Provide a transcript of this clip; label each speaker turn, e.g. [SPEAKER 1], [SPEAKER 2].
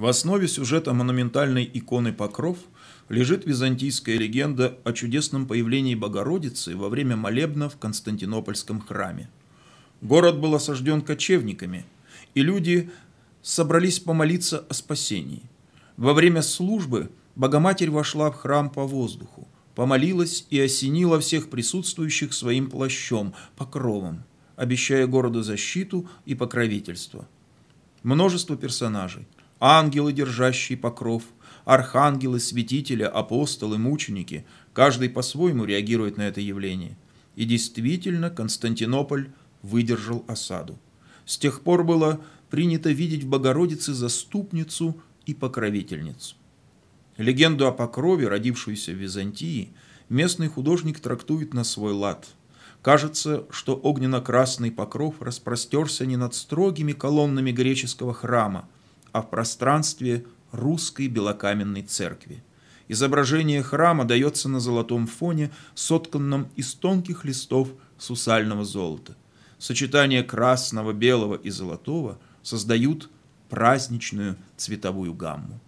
[SPEAKER 1] В основе сюжета монументальной иконы Покров лежит византийская легенда о чудесном появлении Богородицы во время молебна в Константинопольском храме. Город был осажден кочевниками, и люди собрались помолиться о спасении. Во время службы Богоматерь вошла в храм по воздуху, помолилась и осенила всех присутствующих своим плащом, покровом, обещая городу защиту и покровительство. Множество персонажей – ангелы, держащие покров, архангелы, святители, апостолы, мученики, каждый по-своему реагирует на это явление. И действительно, Константинополь выдержал осаду. С тех пор было принято видеть в Богородице заступницу и покровительницу. Легенду о покрове, родившуюся в Византии, местный художник трактует на свой лад. Кажется, что огненно-красный покров распростерся не над строгими колоннами греческого храма, а в пространстве русской белокаменной церкви. Изображение храма дается на золотом фоне, сотканном из тонких листов сусального золота. Сочетание красного, белого и золотого создают праздничную цветовую гамму.